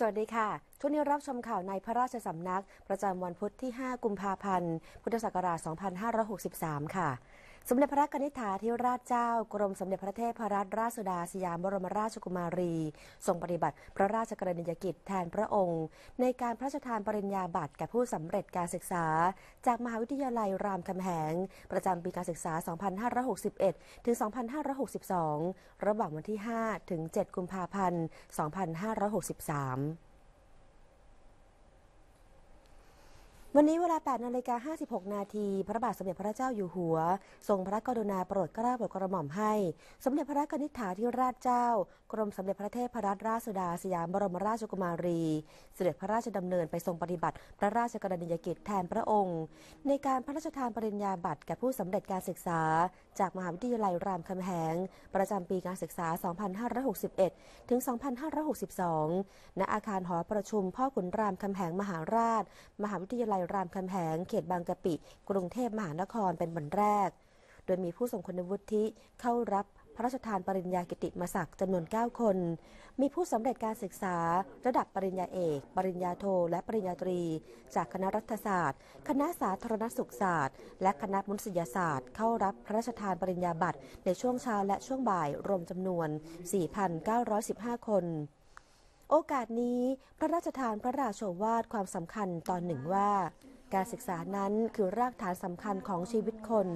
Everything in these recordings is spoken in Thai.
สวัสดีค่ะช่วงนี้รับชมข่าวในพระราชสำนัก ประจำวันพุทธที่ 5 กุมภาพันธ์ พุทธศักราช 2563 ค่ะสมเด็จพระนิธิาธิราชเจ้ากรมสมเด็จพระเทพรัตนราชสุดาสยามบรมราชกุมารี ทรงปฏิบัติพระราชกรณียกิจแทนพระองค์ ในการพระราชทานปริญญาบัตรแก่ผู้สำเร็จการศึกษา จากมหาวิทยาลัยรามคำแหง ประจำปีการศึกษา 2561 ถึง 2562 ระหว่างวันที่ 5 ถึง 7 กุมภาพันธ์ 2563วันนี้เวลา 8นาฬิกา56นาที พระบาทสมเด็จพระเจ้าอยู่หัว ทรงพระกรุณาโปรดเกล้าโปรดกระหม่อมให้ สมเด็จพระกนิษฐาธิราชเจ้า กรมสมเด็จพระเทพรัตนราชสุดาสยามบรมราชกุมารี เสด็จพระราชดำเนินไปทรงปฏิบัติพระราชกรณียกิจแทนพระองค์ ในการพระราชทานปริญญาบัตรแก่ผู้สำเร็จการศึกษา จากมหาวิทยาลัยรามคำแหง ประจำปีการศึกษา 2561 ถึง 2562 ณ อาคารหอประชุม พ่อขุนรามคำแหงมหาราชมหาวิทยาลัยยรามคำแหงเขตบางกะปิกรุงเทพมหานครเป็นวันแรก โดยมีผู้ทรงคุณวุฒิเข้ารับพระราชทานปริญญากิติมศักดิ์จำนวน 9 คน มีผู้สำเร็จการศึกษา ระดับปริญญาเอก ปริญญาโทและปริญญาตรี จากคณะรัฐศาสตร์ คณะสาธารณสุขศาสตร์และคณะมนุษยศาสตร์ เข้ารับพระราชทานปริญญาบัตรในช่วงเช้าและช่วงบ่ายรวมจำนวน4,915คนโอกาสนี้พระราชทานพระราโชวาทความสำคัญตอนหนึ่งว่า การศึกษานั้นคือรากฐานสำคัญของชีวิตคน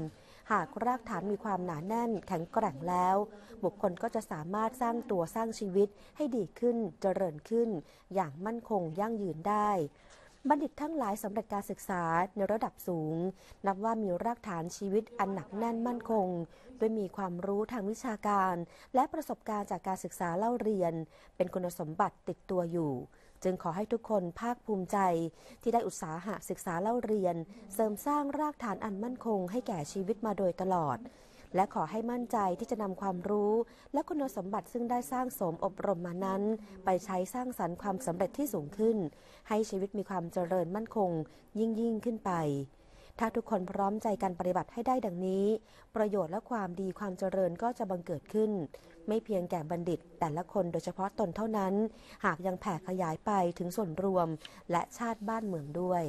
หากรากฐานมีความหนาแน่นแข็งแกร่งแล้ว บุคคลก็จะสามารถสร้างตัวสร้างชีวิตให้ดีขึ้นเจริญขึ้น อย่างมั่นคงยั่งยืนได้บัณฑิตทั้งหลายสำเร็จการศึกษาในระดับสูง นับว่ามีรากฐานชีวิตอันหนักแน่นมั่นคง ด้วยมีความรู้ทางวิชาการ และประสบการณ์จากการศึกษาเล่าเรียน เป็นคุณสมบัติติดตัวอยู่ จึงขอให้ทุกคนภาคภูมิใจที่ได้อุตสาหะศึกษาเล่าเรียน เสริมสร้างรากฐานอันมั่นคงให้แก่ชีวิตมาโดยตลอดและขอให้มั่นใจที่จะนำความรู้และคุณสมบัติซึ่งได้สร้างสมอบรมมานั้น ไปใช้สร้างสรรค์ความสำเร็จที่สูงขึ้นให้ชีวิตมีความเจริญมั่นคงยิ่งยิ่งขึ้นไป ถ้าทุกคนพร้อมใจกันปฏิบัติให้ได้ดังนี้ ประโยชน์และความดีความเจริญก็จะบังเกิดขึ้น ไม่เพียงแก่บัณฑิตแต่ละคนโดยเฉพาะตนเท่านั้น หากยังแผ่ขยายไปถึงส่วนรวมและชาติบ้านเมืองด้วย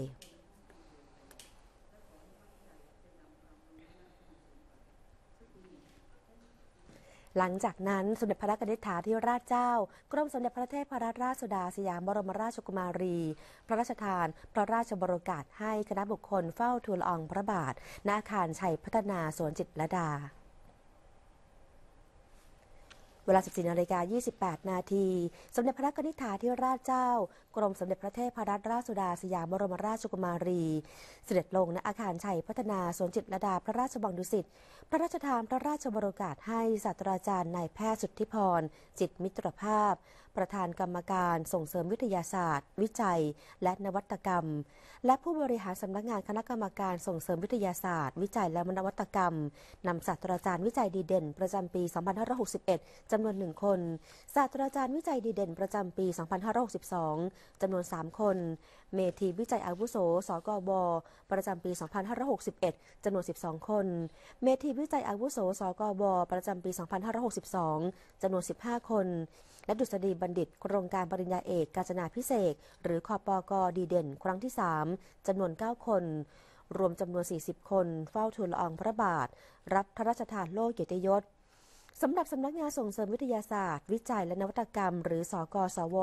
หลังจากนั้นสมเด็จพระกนิษฐาธิราชเจ้า กรมสมเด็จพระเทพรัตนราชสุดาสยามบรมราชกุมารี พระราชทาน พระราชบรกาศให้คณะบุคคลเฝ้าทูลอองพระบาทณอาคารชัยพัฒนาสวนจิตรดาเวลา14นาฬิกา28 นาทีสมเด็จพระนิธฐาธิราชเจ้า กรมสมเด็จพระเทพรัตนราชสุดาสยามบรมราชกุมารี เสด็จลงณอาคารชัยพัฒนาสวนจิตรดา พระราชบังดุสิต พระราชทานพระราชบรกาศให้ศาสตราจารย์นายแพทย์สุทธิพรจิตมิตรภาพ ประธานกรรมการส่งเสริมวิทยาศาสตร์ วิจัย และนวัตกรรม และผู้บริหารสำนักงานคณะกรรมการส่งเสริมวิทยาศาสตร์ วิจัยและนวัตกรรมนำศาสตราจารย์วิจัยดีเด่นประจำปี2561จำนวนหนึ่งคนศาสตราจารย์วิจัยดีเด่นประจำปี 2562จำนวน 3 คน เมธีวิจัยอาวุโส สกบ ประจำปี 2561จำนวน12คนเมธีวิจัยอาวุโส สกบ ประจำปี 2562จำนวน 15 คน และดุษฎีบัณฑิต โครงการปริญญาเอกกาญจนาพิเศษหรือคอปอกดีเด่น ครั้งที่ 3จำนวน 9 คน รวมจำนวน 40 คน เฝ้าทูลละอองพระบาท รับพระราชทานโล่เกียรติยศสำหรับสำนักงานส่งเสริมวิทยาศาสตร์ วิจัยและนวัตกรรม หรือสอกสว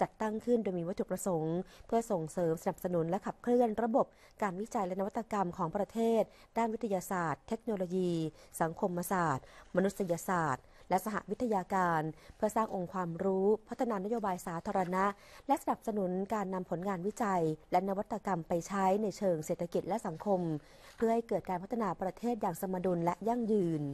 จัดตั้งขึ้นโดยมีวัตถุประสงค์ เพื่อส่งเสริมสนับสนุนและขับเคลื่อนระบบการวิจัยและนวัตกรรมของประเทศ ด้านวิทยาศาสตร์ เทคโนโลยี สังคมศาสตร์ มนุษยศาสตร์ และสหวิทยาการ เพื่อสร้างองค์ความรู้ พัฒนานโยบายสาธารณะ และสนับสนุนการนำผลงานวิจัย และนวัตกรรมไปใช้ในเชิงเศรษฐกิจและสังคม เพื่อให้เกิดการพัฒนาประเทศอย่างสมดุลและยั่งยืน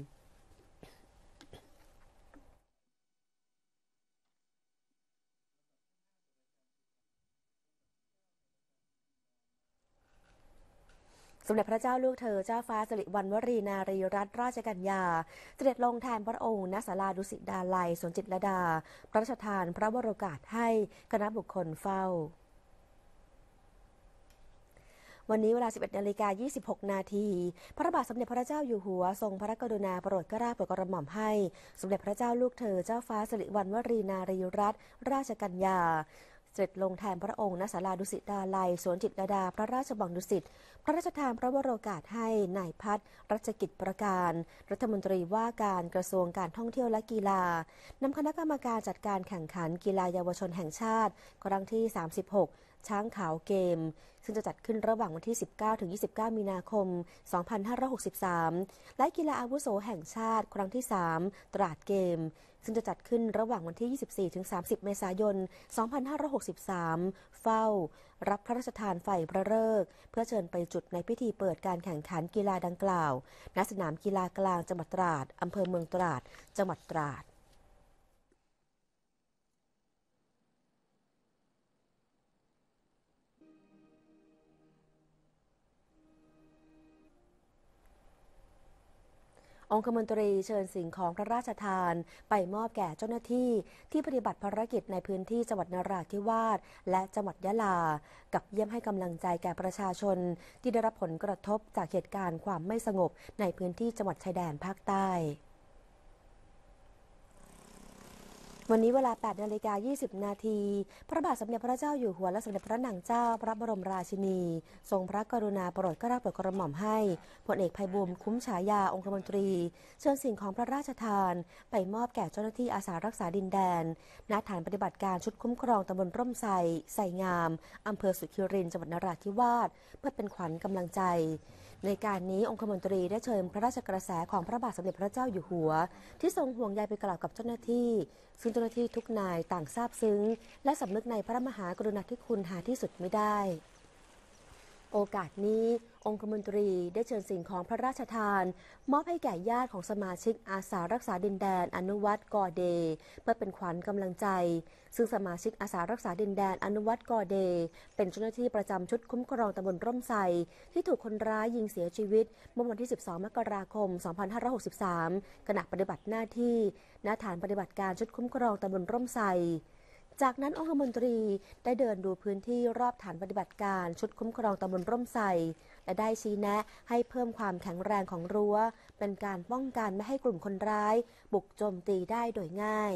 สมเด็จพระเจ้าลูกเธอ เจ้าฟ้าสิริวัณวรีนารีรัตนราชกัญญา เสด็จลงแทนพระองค์ณศาลาดุสิตดาลัยสวนจิตรดา พระราชทาน พระบรกาศให้คณะบุคคลเฝ้า วันนี้เวลา 11นาฬิกา26 นาที พระบาทสมเด็จพระเจ้าอยู่หัวทรงพระกรุณาโปรดกราบโปรดกระหม่อมให้ สมเด็จพระเจ้าลูกเธอ เจ้าฟ้าสิริวัณวรีนารีรัตนราชกัญญาเสด็จลงแทนพระองค์ณศาลาดุสิตดาลัยสวนจิตรดาพระราชบังดุสิต พระราชทานพระวโรกาสให้นายพัฒรัชกิจประการ รัฐมนตรีว่าการกระทรวงการท่องเที่ยวและกีฬานำคณะกรรมการจัดการแข่งขันกีฬาเยาวชนแห่งชาติครั้งที่ 36ช้างขาวเกมซึ่งจะจัดขึ้นระหว่างวันที่ 19 ถึง 29 มีนาคม 2563 และกีฬาอาวุโสแห่งชาติครั้งที่ 3 ตราดเกม ซึ่งจะจัดขึ้นระหว่างวันที่ 24 ถึง 30 เมษายน 2563 เฝ้ารับพระราชทานไฟพระเลิก เพื่อเชิญไปจุดในพิธีเปิดการแข่งขันกีฬาดังกล่าวณสนามกีฬากลางจังหวัดตราด อำเภอเมืองตราดจังหวัดตราดองคมนตรีเชิญสิ่งของพระราชทานไปมอบแก่เจ้าหน้าที่ ที่ปฏิบัติภารกิจในพื้นที่จังหวัดนราธิวาสและจังหวัดยะลา กับเยี่ยมให้กำลังใจแก่ประชาชน ที่ได้รับผลกระทบจากเหตุการณ์ความไม่สงบในพื้นที่จังหวัดชายแดนภาคใต้วันนี้เวลา8นาฬิกา 20 นาที พระบาทสมเด็จพระเจ้าอยู่หัวและสมเด็จพระนางเจ้าพระบรมราชินี ทรงพระกรุณาโปรดกระาโปรดกระหม่อมให้พลเอกภัยบูมคุ้มฉายาองคมนตรี เชิญสิ่งของพระราชทาน ไปมอบแก่เจ้าหน้าที่อาสารักษาดินแดนณฐานปฏิบัติการชุดคุ้มครองตำบลร่มไทรไสงามอำเภอสุขิรินจังหวัดนราธิวาสเพื่อเป็นขวัญกำลังใจในการนี้องคมนตรีได้เชิญพระราชกระแส ของพระบาทสมเด็จพระเจ้าอยู่หัว ที่ทรงห่วงใยไปกล่าวกับเจ้าหน้าที่ ซึ่งเจ้าหน้าที่ทุกนายต่างทราบซึ้ง และสำนึกในพระมหากรุณาธิคุณหาที่สุดไม่ได้โอกาสนี้องคมนตรีได้เชิญสิ่งของพระราชทานมอบให้แก่ญาติของสมาชิกอาสารักษาดินแดนอนุวัตกอเด เพื่อเป็นขวัญกำลังใจ ซึ่งสมาชิกอาสารักษาดินแดนอนุวัตกอเด เป็นเจ้าหน้าที่ประจำชุดคุ้มครองตำบลร่มไทรที่ถูกคนร้ายยิงเสียชีวิตเมื่อวันที่ 12 มกราคม 2563 ขณะปฏิบัติหน้าที่ณฐานปฏิบัติการชุดคุ้มครองตำบลร่มไทรจากนั้นองคมนตรีได้เดินดูพื้นที่รอบฐานปฏิบัติการชุดคุ้มครองตำบลร่มใสและได้ชี้แนะให้เพิ่มความแข็งแรงของรั้วเป็นการป้องกันไม่ให้กลุ่มคนร้ายบุกโจมตีได้โดยง่าย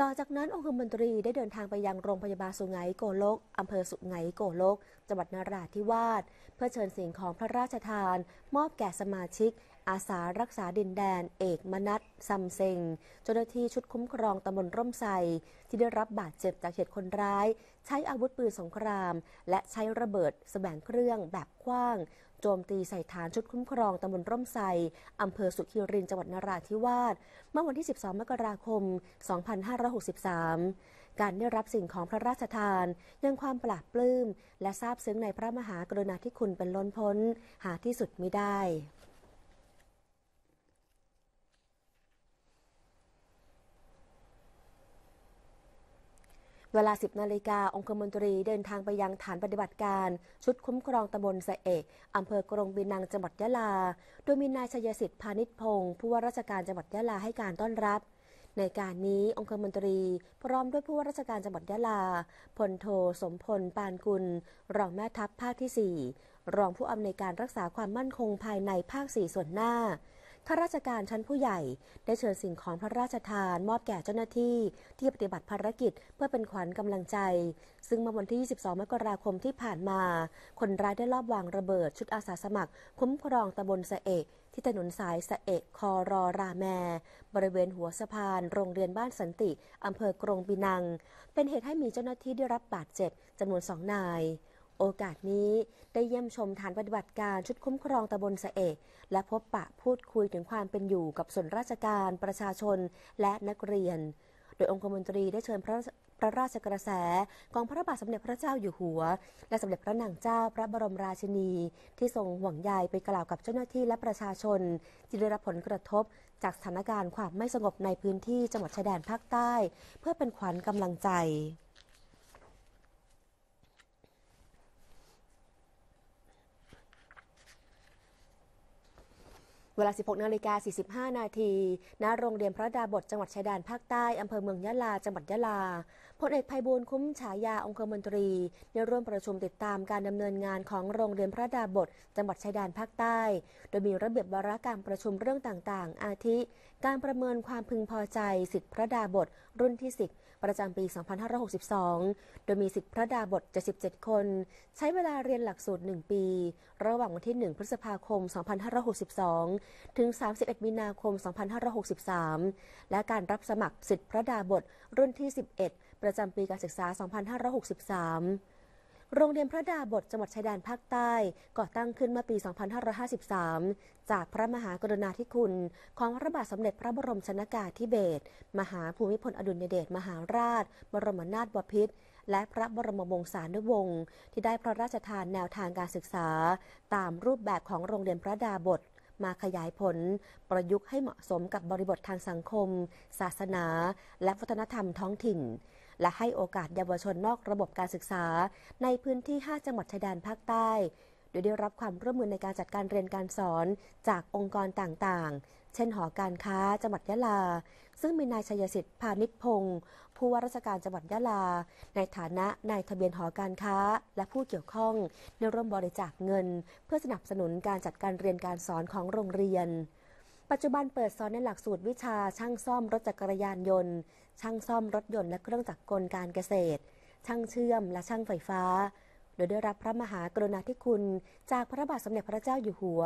ต่อจากนั้นองคมนตรีได้เดินทางไปยังโรงพยาบาลสุไงโกโลกอำเภอสุไงโกโลกจังหวัดนราธิวาสเพื่อเชิญสิ่งของพระราชทาน มอบแก่สมาชิก อาสารักษาดินแดนเอกมนัทซัมเซงเจ้าหน้าที่ชุดคุ้มครองตำบลร่มไทรที่ได้รับบาดเจ็บจากเหตุคนร้าย ใช้อาวุธปืนสงคราม และใช้ระเบิดสแสวงเครื่องแบบกว้าง โจมตีใส่ฐานชุดคุ้มครองตำบลร่มไทรอำเภอสุขีรินจังหวัดนราธิวาสเมื่อวันที่ 12 มกราคม 2563 การได้รับสิ่งของพระราชทาน ยังความปลาบปลื้มและซาบซึ้งในพระมหากรุณาธิคุณเป็นล้นพ้น หาที่สุดไม่ได้เวลา 10นาฬิกาองคมนตรีเดินทางไปยังฐานปฏิบัติการชุดคุ้มครองตำบลสะเอกอำเภอกรงบินังจังหวัดยะลาโดยมีนายชยสิทธิ์พาณิชพงศ์ผู้ว่าราชการจังหวัดยะลาให้การต้อนรับ ในการนี้องคมนตรีพร้อมด้วยผู้ว่าราชการจังหวัดยะลาพลโท สมพลปานกุล รองแม่ทัพภาคที่4 รองผู้อำนวยการรักษาความมั่นคงภายในภาค4ส่วนหน้าข้าราชการชั้นผู้ใหญ่ได้เชิญสิ่งของพระราชทาน มอบแก่เจ้าหน้าที่ที่ปฏิบัติภารกิจเพื่อเป็นขวัญกำลังใจ ซึ่งเมื่อวันที่ 22 มกราคมที่ผ่านมา คนร้ายได้ลอบวางระเบิดชุดอาสาสมัคร คุ้มครองตำบลสะเอก ที่ถนนสายสะเอกคอรอราแมบริเวณหัวสะพาน โรงเรียนบ้านสันติอำเภอกรงปีนัง เป็นเหตุให้มีเจ้าหน้าที่ได้รับบาดเจ็บจำนวนสองนายโอกาสนี้ได้เยี่ยมชมฐานปฏิบัติการชุดคุ้มครองตะบนเสเอกและพบปะพูดคุยถึงความเป็นอยู่กับส่วนราชการประชาชนและนักเรียน โดยองคมนตรีได้เชิญพระพระราชกระแส กองพระบาทสมเด็จพระเจ้าอยู่หัว และสมเด็จพระนางเจ้าพระบรมราชินี ที่ทรงห่วงใยไปกล่าวกับเจ้าหน้าที่และประชาชนที่ได้รับผลกระทบจากสถานการณ์ ความไม่สงบในพื้นที่จังหวัดชายแดนภาคใต้ เพื่อเป็นขวัญกำลังใจเวลา 16 นาฬิกา45 นาที ณโรงเรียน พระดาบทจังหวัดชายแดนภาคใต้ อำเภอเมืองยะลา จังหวัดยะลาพลเอกภัยบูลคุ้มฉายาองค์มนตรี ได้ร่วมประชุมติดตามการดำเนินงานของโรงเรียนพระดาบทจังหวัดชายแดนภาคใต้ โดยมีระเบียบวาระการประชุมเรื่องต่างๆ อาทิ การประเมินความพึงพอใจสิทธิพระดาบทรุ่นที่10ประจำปี 2562 โดยมีสิทธิพระดาบท 77 คน ใช้เวลาเรียนหลักสูตร 1 ปี ระหว่างวันที่ 1 พฤษภาคม 2562 ถึง 31 มีนาคม 2563 และการรับสมัครสิทธิพระดาบทรุ่นที่ 11 ประจำปีการศึกษา 2563โรงเรียนพระดาบทจังหวัดชายแดนภาคใต้ก่อตั้งขึ้นเมื่อปี 2553 จากพระมหากรุณาธิคุณของพระบาทสมเด็จพระบรมชนากาธิเบศรมหาภูมิพลอดุลยเดชมหาราช บรมนาถบพิตรและพระบรมวงศานุวงศ์ที่ได้พระราชทานแนวทางการศึกษา ตามรูปแบบของโรงเรียนพระดาบท มาขยายผล ประยุกต์ให้เหมาะสมกับบริบททางสังคม ศาสนา และวัฒนธรรมท้องถิ่นและให้โอกาสเยาวชนนอกระบบการศึกษาในพื้นที่ 5 จังหวัดชายแดนภาคใต้ โดยได้รับความร่วมมือในการจัดการเรียนการสอนจากองค์กรต่างๆ เช่น หอการค้าจังหวัดยะลา ซึ่งมีนายชัยสิทธิ์พาณิชพงศ์ผู้ว่าราชการจังหวัดยะลา ในฐานะนายทะเบียนหอการค้า และผู้เกี่ยวข้องได้ร่วมบริจาคเงิน เพื่อสนับสนุนการจัดการเรียนการสอนของโรงเรียน ปัจจุบันเปิดสอนในหลักสูตรวิชาช่างซ่อมรถจักรยานยนต์ช่างซ่อมรถยนต์และเครื่องจักรกลการเกษตร ช่างเชื่อมและช่างไฟฟ้า โดยได้รับพระมหากรุณาธิคุณ จากพระบาทสมเด็จพระเจ้าอยู่หัว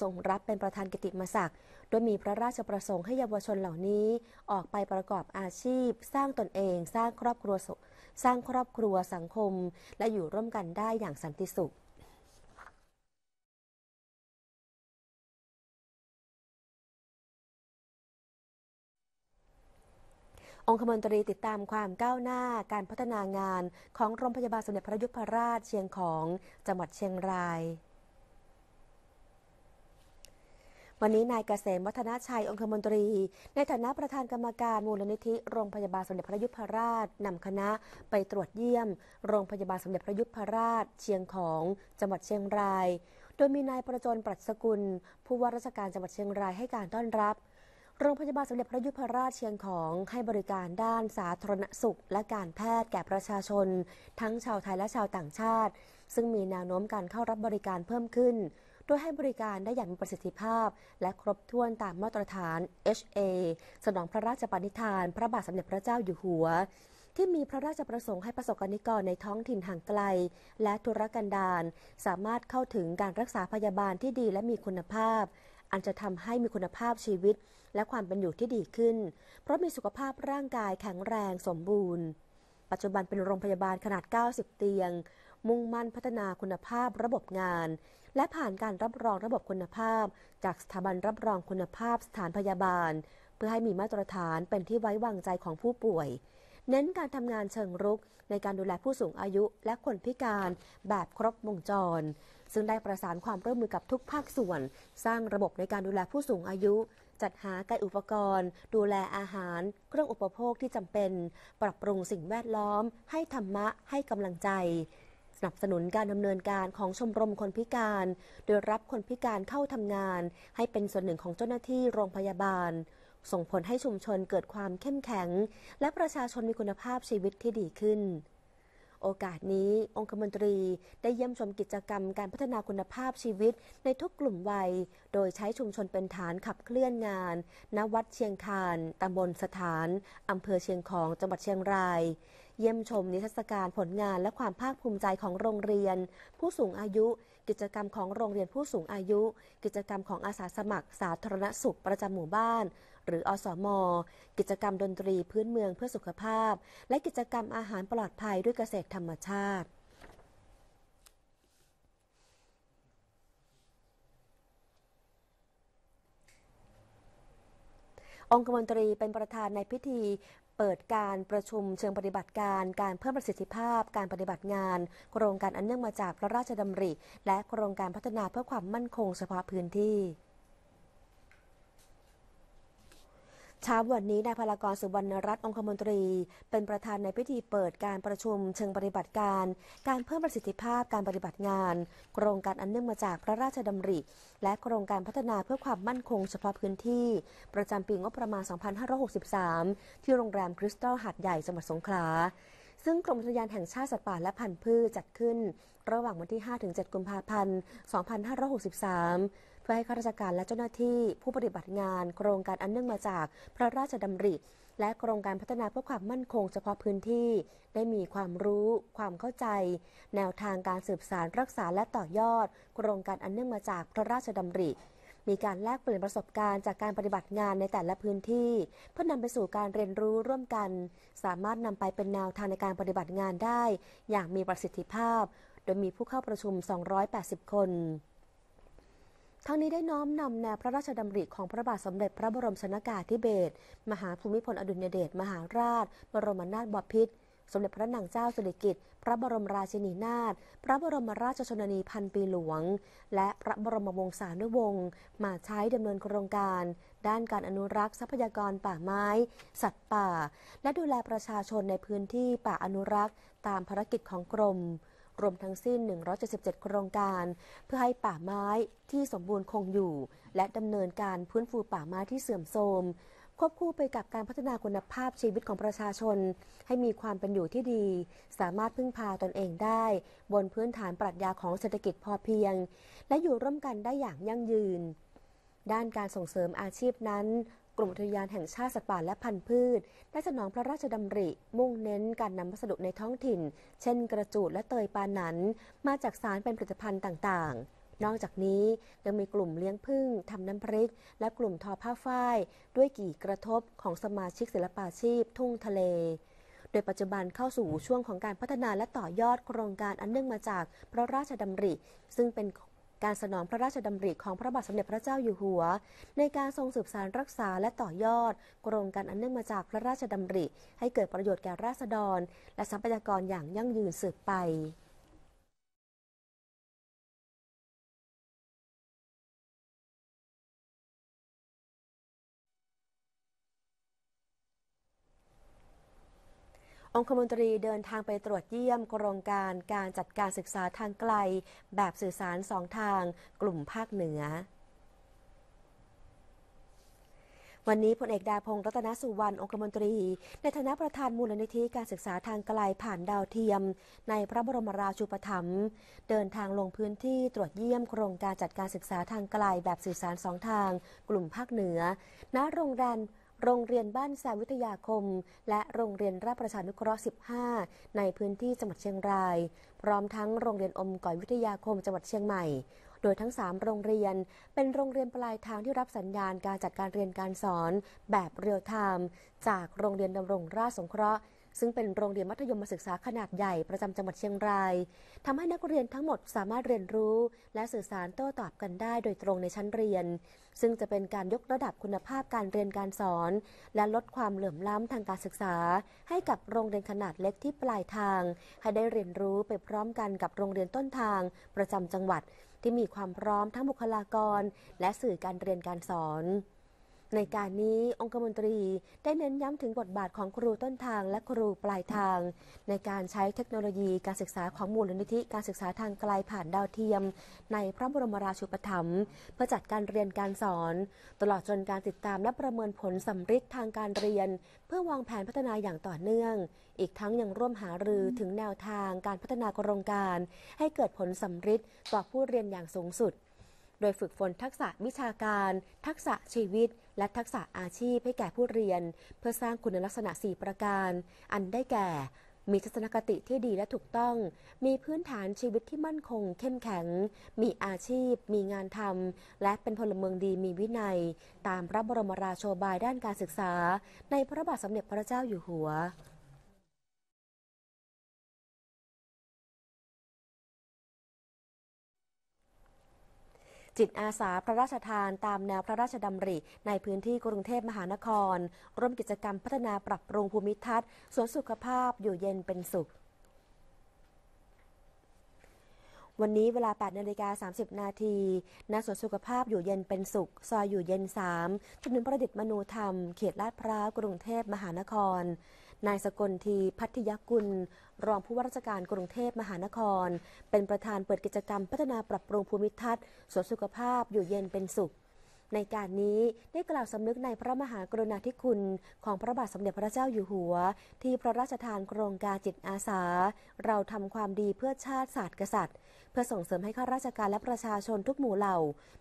ทรงรับเป็นประธานกิติมศักดิ์โดยมีพระราชประสงค์ให้เยาวชนเหล่านี้ ออกไปประกอบอาชีพ สร้างตนเอง สร้างครอบครัวสร้างครอบครัวสังคม และอยู่ร่วมกันได้อย่างสันติสุของคมนตรีติดตามความก้าวหน้าการพัฒนางานของโรงพยาบาลสมเด็จพระยุพราชเชียงของจังหวัดเชียงราย วันนี้นายเกษมวัฒนาชัยองคมนตรี ในฐานะประธานกรรมการมูลนิธิโรงพยาบาลสมเด็จพระยุพราชนำคณะไปตรวจเยี่ยม โรงพยาบาลสมเด็จพระยุพราชเชียงของจังหวัดเชียงราย โดยมีนายประจนปรัชกุล ผู้ว่าราชการจังหวัดเชียงรายให้การต้อนรับโรงพยาบาลสมเด็จพระยุพราชเชียงของให้บริการด้าน สาธารณสุขและการแพทย์ แก่ประชาชน ทั้งชาวไทยและชาวต่างชาติ ซึ่งมีแนวโน้มการเข้ารับบริการเพิ่มขึ้นโดยให้บริการได้อย่างมีประสิทธิภาพ และครบถ้วนตามมาตรฐาน HA สนองพระราชปณิธาน พระบาทสมเด็จพระเจ้าอยู่หัว ที่มีพระราชประสงค์ให้ประสบกรณิกรในท้องถิ่นห่างไกล และทุรกันดารสามารถเข้าถึงการรักษาพยาบาลที่ดีและมีคุณภาพ อันจะทำให้มีคุณภาพชีวิตและความเป็นอยู่ที่ดีขึ้น เพราะมีสุขภาพร่างกายแข็งแรงสมบูรณ์ ปัจจุบันเป็นโรงพยาบาลขนาด 90 เตียง มุ่งมั่นพัฒนาคุณภาพระบบงาน และผ่านการรับรองระบบคุณภาพ จากสถาบันรับรองคุณภาพสถานพยาบาล เพื่อให้มีมาตรฐานเป็นที่ไว้วางใจของผู้ป่วย เน้นการทำงานเชิงรุกในการดูแลผู้สูงอายุและคนพิการแบบครบวงจร ซึ่งได้ประสานความร่วมมือกับทุกภาคส่วน สร้างระบบในการดูแลผู้สูงอายุจัดหากายอุปกรณ์ดูแลอาหาร เครื่องอุปโภคที่จำเป็น ปรับปรุงสิ่งแวดล้อม ให้ธรรมะให้กำลังใจ สนับสนุนการดำเนินการของชมรมคนพิการ โดยรับคนพิการเข้าทำงาน ให้เป็นส่วนหนึ่งของเจ้าหน้าที่โรงพยาบาล ส่งผลให้ชุมชนเกิดความเข้มแข็ง และประชาชนมีคุณภาพชีวิตที่ดีขึ้นโอกาสนี้ องคมนตรีได้เยี่ยมชมกิจกรรมการพัฒนาคุณภาพชีวิตในทุกกลุ่มวัย โดยใช้ชุมชนเป็นฐานขับเคลื่อนงานณวัดเชียงคานตำบลสถานอำเภอเชียงของจังหวัดเชียงราย เยี่ยมชมนิทรรศการผลงานและความภาคภูมิใจของโรงเรียน ผู้สูงอายุ กิจกรรมของโรงเรียนผู้สูงอายุ กิจกรรมของอาสาสมัคร สาธารณสุขประจำหมู่บ้านหรืออสอมอกิจกรรมดนตรีพื้นเมืองเพื่อสุขภาพ และกิจกรรมอาหารปลอดภัยด้วยเกษตรธรรมชาติ องคมนตรีเป็นประธานในพิธี เปิดการประชุมเชิงปฏิบัติการการเพิ่มประสิทธิภาพ การปฏิบัติงาน โครงการอันเนื่องมาจากพระราชดำริและโครงการพัฒนาเพื่อความมั่นคงเฉพาะพื้นที่เช้าวันนี้นายพลากรสุวรรณรัตน์องคมนตรีเป็นประธานในพิธีเปิดการประชุมเชิงปฏิบัติการ การเพิ่มประสิทธิภาพการปฏิบัติงาน โครงการอันเนื่องมาจากพระราชดำริ และโครงการพัฒนาเพื่อความมั่นคงเฉพาะพื้นที่ประจำปีงบประมาณ 2563 ที่โรงแรมคริสตัลหาดใหญ่จังหวัดสงขลาซึ่งกรมอุทยานแห่งชาติสัตว์ป่าและพันธุ์พืชจัดขึ้นระหว่างวันที่5-7ถึงกุมภาพันธ์ 2563 เพื่อให้ข้าราชการและเจ้าหน้าที่ผู้ปฏิบัติงาน โครงการอันเนื่องมาจากพระราชดำริ และโครงการพัฒนาเพื่อความมั่นคงเฉพาะพื้นที่ ได้มีความรู้ ความเข้าใจ แนวทางการสืบสารรักษาและต่อยอด โครงการอันเนื่องมาจากพระราชดำริ มีการแลกเปลี่ยนประสบการณ์จากการปฏิบัติงานในแต่ละพื้นที่เพื่อนำไปสู่การเรียนรู้ร่วมกัน สามารถนำไปเป็นแนวทางในการปฏิบัติงานได้ อย่างมีประสิทธิภาพโดยมีผู้เข้าประชุม 280 คนทั้งนี้ได้น้อมนำแนวพระราชดำริของพระบาทสมเด็จพระบรมชนากาธิเบศร มหาภูมิพลอดุลยเดช มหาราช บรมนาถบพิตรสมเด็จพระนางเจ้าสิริกิติ์พระบรมราชินีนาถ พระบรมราชชนนีพันปีหลวง และพระบรมวงศานุวงศ์ มาใช้ดำเนินโครงการ ด้านการอนุรักษ์ทรัพยากรป่าไม้ สัตว์ป่า และดูแลประชาชนในพื้นที่ป่าอนุรักษ์ ตามภารกิจของกรมรวมทั้งสิ้น 177 โครงการ เพื่อให้ป่าไม้ที่สมบูรณ์คงอยู่ และดำเนินการพื้นฟูป่าไม้ที่เสื่อมโทรม ควบคู่ไปกับการพัฒนาคุณภาพชีวิตของประชาชน ให้มีความเป็นอยู่ที่ดี สามารถพึ่งพาตนเองได้ บนพื้นฐานปรัชญาของเศรษฐกิจพอเพียง และอยู่ร่วมกันได้อย่างยั่งยืน ด้านการส่งเสริมอาชีพนั้นกรมอุทยานแห่งชาติสัตว์ป่าและพันธุ์พืชได้สนองพระราชดำริมุ่งเน้นการนำวัสดุในท้องถิ่น เช่นกระจูดและเตยปานันมาจากสารเป็นผลิตภัณฑ์ต่าง ๆ นอกจากนี้ยังมีกลุ่มเลี้ยงพึ่งทำน้ำพริก และกลุ่มทอผ้าฝ้ายด้วยกี่กระทบของสมาชิกศิลปาชีพทุ่งทะเล โดยปัจจุบันเข้าสู่ช่วงของการพัฒนาและต่อยอดโครงการอันเนื่องมาจากพระราชดำริ ซึ่งเป็นการสนองพระราชดำริของพระบาทสมเด็จพระเจ้าอยู่หัว ในการทรงสืบสารรักษาและต่อยอดโครงการอันเนื่องมาจากพระราชดำริ ให้เกิดประโยชน์แก่ราษฎร และทรัพยากรอย่างยั่งยืนสืบไปองคมนตรีเดินทางไปตรวจเยี่ยมโครงการการจัดการศึกษาทางไกลแบบสื่อสารสองทางกลุ่มภาคเหนือ วันนี้พลเอกดาพงศ์รัตนสุวรรณองคมนตรี ในฐานะประธานมูลนิธิการศึกษาทางไกลผ่านดาวเทียม ในพระบรมราชูปถัมภ์เดินทางลงพื้นที่ตรวจเยี่ยมโครงการจัดการศึกษาทางไกลแบบสื่อสารสองทาง กลุ่มภาคเหนือ ณโรงแรมโรงเรียนบ้านแซมวิทยาคม และโรงเรียนราชประชานุเคราะห์ 15 ในพื้นที่จังหวัดเชียงราย พร้อมทั้งโรงเรียนอมก่อยวิทยาคมจังหวัดเชียงใหม่ โดยทั้ง 3 โรงเรียนเป็นโรงเรียนปลายทางที่รับสัญญาณการจัดการเรียนการสอนแบบเรียลไทม์จากโรงเรียนดำรงราชสงเคราะห์ซึ่งเป็นโรงเรียนมัธยมศึกษาขนาดใหญ่ประจำจังหวัดเชียงรายทำให้นักเรียนทั้งหมดสามารถเรียนรู้ และสื่อสารโต้อตอบกันได้โดยตรงในชั้นเรียน ซึ่งจะเป็นการยกระดับคุณภาพการเรียนการสอน และลดความเหลื่อมล้ำทางการศึกษา ให้กับโรงเรียนขนาดเล็กที่ปลายทาง ให้ได้เรียนรู้ไปพร้อมกันกับโรงเรียนต้นทางประจำจังหวัด ที่มีความพร้อมทั้งบุคลากร และสื่อการเรียนการสอนในการนี้องคมนตรีได้เน้นย้ำถึงบทบาทของครูต้นทางและครูปลายทาง ในการใช้เทคโนโลยีการศึกษาของมูลนิธิการศึกษาทางไกลผ่านดาวเทียม ในพระบรมราชูปถัมภ์เพื่อจัดการเรียนการสอน ตลอดจนการติดตามและประเมินผลสำฤทธิ์ทางการเรียน เพื่อวางแผนพัฒนาอย่างต่อเนื่อง อีกทั้งยังร่วมหารือถึงแนวทาง การพัฒนาโครงการ ให้เกิดผลสำฤทธิ์ต่อผู้เรียนอย่างสูงสุดโดยฝึกฝนทักษะวิชาการ ทักษะชีวิต และทักษะอาชีพให้แก่ผู้เรียน เพื่อสร้างคุณลักษณะ 4 ประการ อันได้แก่ มีทัศนคติที่ดีและถูกต้อง มีพื้นฐานชีวิตที่มั่นคงเข้มแข็ง มีอาชีพ มีงานทำและเป็นพลเมืองดีมีวินัย ตามพระบรมราโชบายด้านการศึกษา ในพระบาทสมเด็จพระเจ้าอยู่หัวจิตอาสาพระราชทานตามแนวพระราชดำริในพื้นที่กรุงเทพมหานคร ร่วมกิจกรรมพัฒนาปรับปรุงภูมิทัศน์สวนสุขภาพอยู่เย็นเป็นสุข วันนี้เวลา8นาฬิกา30นาทีณสวนสุขภาพอยู่เย็นเป็นสุข ซอยอยู่เย็น3ถนถประดิษฐ์มนูธรรม เขตลาดพร้าวกรุงเทพมหานครนายสกลทีพัทยกุลรองผู้ว่าราชการกรุงเทพมหานคร เป็นประธานเปิดกิจกรรมพัฒนาปรับปรุงภูมิทัศน์สวนสุขภาพอยู่เย็นเป็นสุขในการนี้ได้กล่าวสำนึกในพระมหากรุณาธิคุณของพระบาทสมเด็จพระเจ้าอยู่หัว ที่พระราชทานโครงการจิตอาสา เราทำความดีเพื่อชาติศาสตร์กษัตริย์ เพื่อส่งเสริมให้ข้าราชการและประชาชนทุกหมู่เหล่า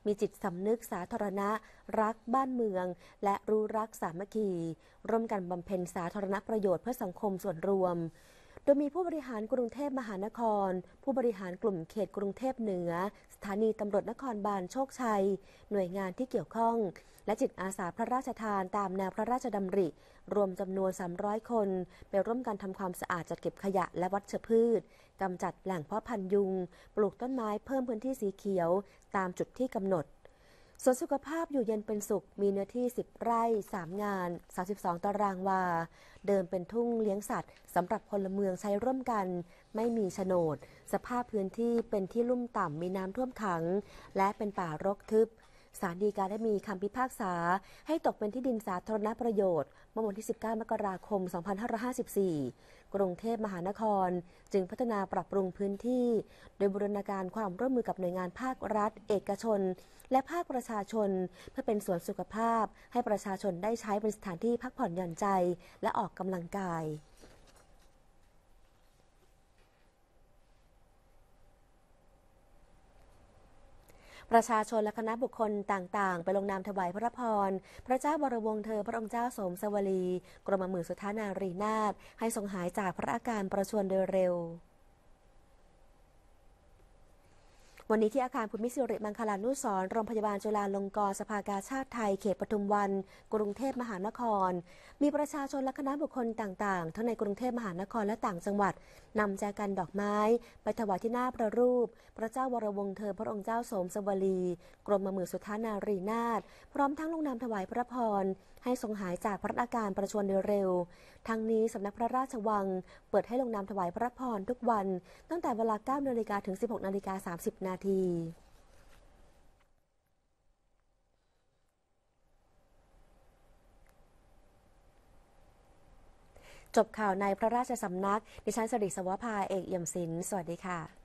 มีจิตสำนึกสาธารณะ รัก บ้านเมือง และรู้รักสามัคคีร่วมกันบำเพ็ญสาธารณประโยชน์เพื่อสังคมส่วนรวมโดยมีผู้บริหารกรุงเทพมหานคร ผู้บริหารกลุ่มเขตกรุงเทพเหนือ สถานีตำรวจนครบาลโชคชัย หน่วยงานที่เกี่ยวข้อง และจิตอาสาพระราชทานตามแนวพระราชดำริ รวมจำนวน 300 คน ไปร่วมกันทำความสะอาดจัดเก็บขยะและวัชพืชกำจัดแหล่งเพาะพันยุง ปลูกต้นไม้เพิ่มพื้นที่สีเขียว ตามจุดที่กำหนดสวนสุขภาพอยู่เย็นเป็นสุข มีเนื้อที่ 10 ไร่3งาน 32ตารางวาเดิมเป็นทุ่งเลี้ยงสัตว์สำหรับพลเมืองใช้ร่วมกันไม่มีโฉนด สภาพพื้นที่เป็นที่ลุ่มต่ำมีน้ำท่วมขัง และเป็นป่ารกทึบศาลฎีกาได้มีคำพิพากษา ให้ตกเป็นที่ดินสาธารณประโยชน์เมื่อวันที่ 19 มกราคม 2554 กรุงเทพมหานครจึงพัฒนาปรับปรุงพื้นที่ โดยบูรณาการความร่วมมือกับหน่วยงานภาครัฐ เอกชน และภาคประชาชน เพื่อเป็นสวนสุขภาพ ให้ประชาชนได้ใช้เป็นสถานที่พักผ่อนหย่อนใจและออกกำลังกายประชาชนและคณะบุคคลต่างๆ ไปลงนามถวายพระพร พระเจ้าบรวงศ์เธอพระองค์เจ้าสมสวลี กรมหมื่นสุทธานารีนาถให้ทรงหายจากพระอาการประชวรโดยเร็ววันนี้ที่อาคารภูมิสิริมังคลานุสรโรงพยาบาลจุฬาลงกรณ์สภากาชาติไทยเขตปทุมวันกรุงเทพมหานคร มีประชาชนและคณะบุคคลต่างๆทั้งในกรุงเทพมหานครและต่างจังหวัด นำแจกันดอกไม้ไปถวายที่หน้าพระรูป พระเจ้าวรวงเธอพระองค์เจ้าสมสวลี กรมมือสุธานารีนาถพร้อมทั้งลงนามถวายพระพรให้ทรงหายจากพระอาการประชวรเร็วทั้งนี้สำนักพระราชวังเปิดให้ลงนามถวายพระพรทุกวันตั้งแต่เวลา9นาฬิกาถึง 16นาฬิกา30 นาที จบข่าวในพระราชสำนักดิฉันสริศวภาเอกเอี่ยมศิลป์สวัสดีค่ะ